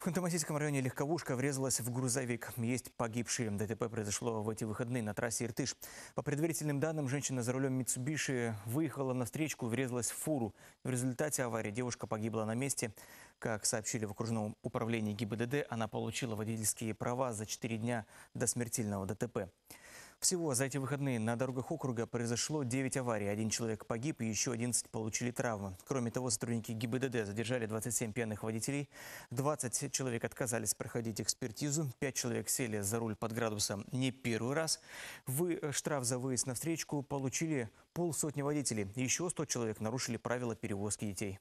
В Хантамасийском районе легковушка врезалась в грузовик. Есть погибшие. ДТП произошло в эти выходные на трассе Иртыш. По предварительным данным, женщина за рулем Митсубиши выехала на встречку, врезалась в фуру. В результате аварии девушка погибла на месте. Как сообщили в окружном управлении ГИБДД, она получила водительские права за 4 дня до смертельного ДТП. Всего за эти выходные на дорогах округа произошло 9 аварий. Один человек погиб и еще 11 получили травмы. Кроме того, сотрудники ГИБДД задержали 27 пьяных водителей. 20 человек отказались проходить экспертизу. 5 человек сели за руль под градусом не первый раз. Вы, э, штраф за выезд на встречку получили полсотни водителей. Еще 100 человек нарушили правила перевозки детей.